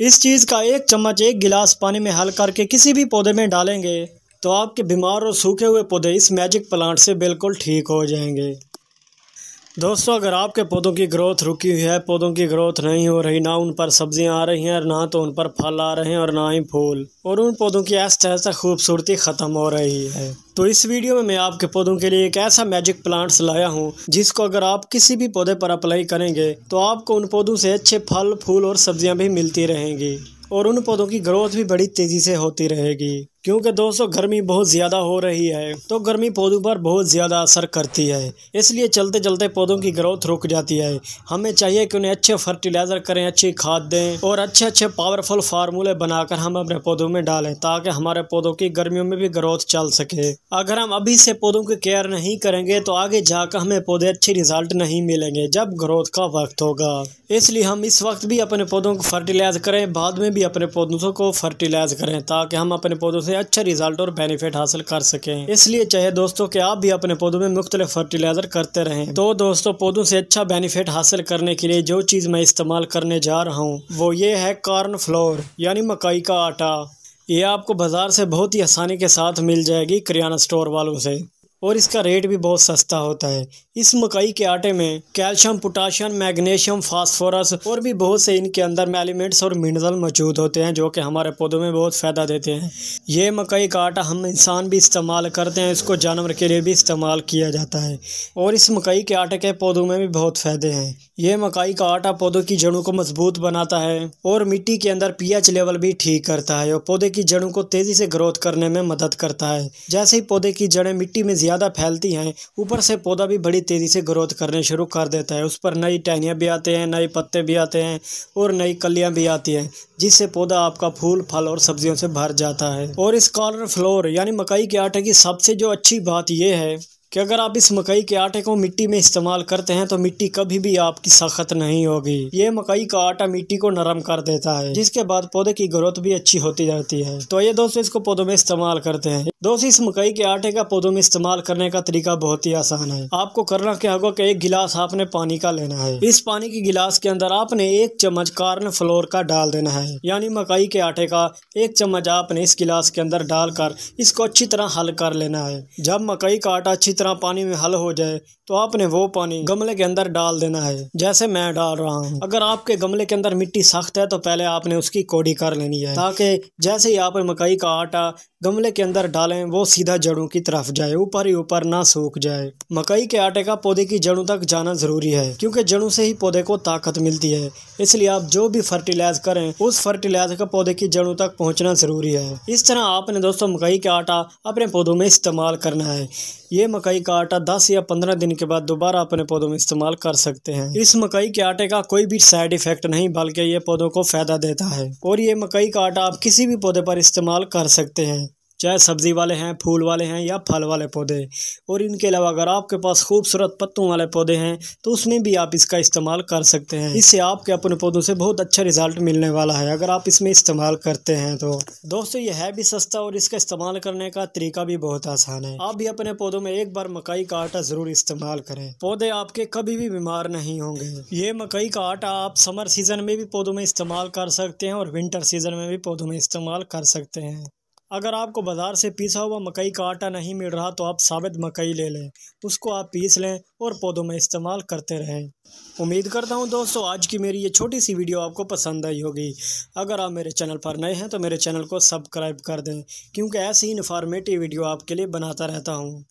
इस चीज़ का एक चम्मच एक गिलास पानी में हल करके किसी भी पौधे में डालेंगे तो आपके बीमार और सूखे हुए पौधे इस मैजिक प्लांट से बिल्कुल ठीक हो जाएंगे दोस्तों अगर आपके पौधों की ग्रोथ रुकी हुई है पौधों की ग्रोथ नहीं हो रही ना उन पर सब्जियां आ रही हैं और ना तो उन पर फल आ रहे हैं और ना ही फूल और उन पौधों की ऐसा ऐसा खूबसूरती ख़त्म हो रही है तो इस वीडियो में मैं आपके पौधों के लिए एक ऐसा मैजिक प्लांट्स लाया हूं जिसको अगर आप किसी भी पौधे पर अप्लाई करेंगे तो आपको उन पौधों से अच्छे फल फूल और सब्जियाँ भी मिलती रहेंगी और उन पौधों की ग्रोथ भी बड़ी तेज़ी से होती रहेगी क्योंकि दोस्तों गर्मी बहुत ज़्यादा हो रही है तो गर्मी पौधों पर बहुत ज़्यादा असर करती है इसलिए चलते चलते पौधों की ग्रोथ रुक जाती है हमें चाहिए कि उन्हें अच्छे फर्टिलाइज़र करें अच्छी खाद दें और अच्छे अच्छे पावरफुल फार्मूले बनाकर हम अपने पौधों में डालें ताकि हमारे पौधों की गर्मियों में भी ग्रोथ चल सके अगर हम अभी से पौधों की केयर नहीं करेंगे तो आगे जाकर हमें पौधे अच्छे रिजल्ट नहीं मिलेंगे जब ग्रोथ का वक्त होगा इसलिए हम इस वक्त भी अपने पौधों को फर्टिलाइज़ करें बाद में भी अपने पौधों को फर्टिलाइज़ करें ताकि हम अपने पौधों से से अच्छा रिजल्ट और बेनिफिट हासिल कर सकें इसलिए चाहे दोस्तों कि आप भी अपने पौधों में मुख्तलिफ फर्टिलाइजर करते रहें तो दोस्तों पौधों से अच्छा बेनिफिट हासिल करने के लिए जो चीज़ मैं इस्तेमाल करने जा रहा हूँ वो ये है कार्न फ्लोर यानी मकई का आटा ये आपको बाज़ार से बहुत ही आसानी के साथ मिल जाएगी किराना स्टोर वालों से और इसका रेट भी बहुत सस्ता होता है इस मकई के आटे में कैल्शियम पोटाशियम मैग्नीशियम फास्फोरस और भी बहुत से इनके अंदर में एलिमेंट्स और मिनरल मौजूद होते हैं जो कि हमारे पौधों में बहुत फ़ायदा देते हैं ये मकई का आटा हम इंसान भी इस्तेमाल करते हैं इसको जानवर के लिए भी इस्तेमाल किया जाता है और इस मकई के आटे के पौधों में भी बहुत फ़ायदे हैं यह मकाई का आटा पौधों की जड़ों को मजबूत बनाता है और मिट्टी के अंदर पीएच लेवल भी ठीक करता है और पौधे की जड़ों को तेजी से ग्रोथ करने में मदद करता है जैसे ही पौधे की जड़ें मिट्टी में ज्यादा फैलती हैं ऊपर से पौधा भी बड़ी तेजी से ग्रोथ करने शुरू कर देता है उस पर नई टहनियाँ भी आते हैं नए पत्ते भी आते हैं और नई कलियाँ भी आती हैं जिससे पौधा आपका फूल फल और सब्जियों से भर जाता है और इस कॉर्नर फ्लोर यानी मकई के आटे की सबसे जो अच्छी बात यह है कि अगर आप इस मकई के आटे को मिट्टी में इस्तेमाल करते हैं तो मिट्टी कभी भी आपकी सख्त नहीं होगी ये मकई का आटा मिट्टी को नरम कर देता है जिसके बाद पौधे की ग्रोथ भी अच्छी होती जाती है तो ये दोस्तों इसको पौधों में इस्तेमाल करते हैं दोस्तों इस मकई के आटे का पौधों में इस्तेमाल करने का तरीका बहुत ही आसान है आपको करना क्या होगा की एक गिलास आपने पानी का लेना है इस पानी के गिलास के अंदर आपने एक चम्मच कार्न फ्लोर का डाल देना है यानी मकई के आटे का एक चम्मच आपने इस गिलास के अंदर डालकर इसको अच्छी तरह हल कर लेना है जब मकई का आटा अच्छी तरह तरह पानी में हल हो जाए तो आपने वो पानी गमले के अंदर डाल देना है जैसे मैं डाल रहा हूँ अगर आपके गमले के अंदर मिट्टी सख्त है तो पहले आपने उसकी कोडी कर लेनी है ताकि जैसे ही आप मकई का आटा गमले के अंदर डालें वो सीधा जड़ों की तरफ जाए ऊपर ही ऊपर ना सूख जाए मकई के आटे का पौधे की जड़ों तक जाना ज़रूरी है क्योंकि जड़ों से ही पौधे को ताकत मिलती है इसलिए आप जो भी फर्टिलाइज करें उस फर्टिलाइज का पौधे की जड़ों तक पहुँचना ज़रूरी है इस तरह आपने दोस्तों मकई का आटा अपने पौधों में इस्तेमाल करना है ये मकई का आटा दस या पंद्रह दिन के बाद दोबारा अपने पौधों में इस्तेमाल कर सकते हैं इस मकई के आटे का कोई भी साइड इफेक्ट नहीं बल्कि ये पौधों को फायदा देता है और ये मकई का आटा आप किसी भी पौधे पर इस्तेमाल कर सकते हैं चाहे सब्ज़ी वाले हैं फूल वाले हैं या फल वाले पौधे और इनके अलावा अगर आपके पास खूबसूरत पत्तों वाले पौधे हैं तो उसमें भी आप इसका इस्तेमाल कर सकते हैं इससे आपके अपने पौधों से बहुत अच्छा रिजल्ट मिलने वाला है अगर आप इसमें इस्तेमाल करते हैं तो दोस्तों यह है भी सस्ता और इसका इस्तेमाल करने का तरीका भी बहुत आसान है आप भी अपने पौधों में एक बार मकई का आटा ज़रूर इस्तेमाल करें पौधे आपके कभी भी बीमार नहीं होंगे ये मकई का आटा आप समर सीज़न में भी पौधों में इस्तेमाल कर सकते हैं और विंटर सीज़न में भी पौधों में इस्तेमाल कर सकते हैं अगर आपको बाज़ार से पीसा हुआ मकई का आटा नहीं मिल रहा तो आप साबित मकई ले लें उसको आप पीस लें और पौधों में इस्तेमाल करते रहें उम्मीद करता हूं दोस्तों आज की मेरी ये छोटी सी वीडियो आपको पसंद आई होगी अगर आप मेरे चैनल पर नए हैं तो मेरे चैनल को सब्सक्राइब कर दें क्योंकि ऐसी ही इन्फॉर्मेटिव वीडियो आपके लिए बनाता रहता हूँ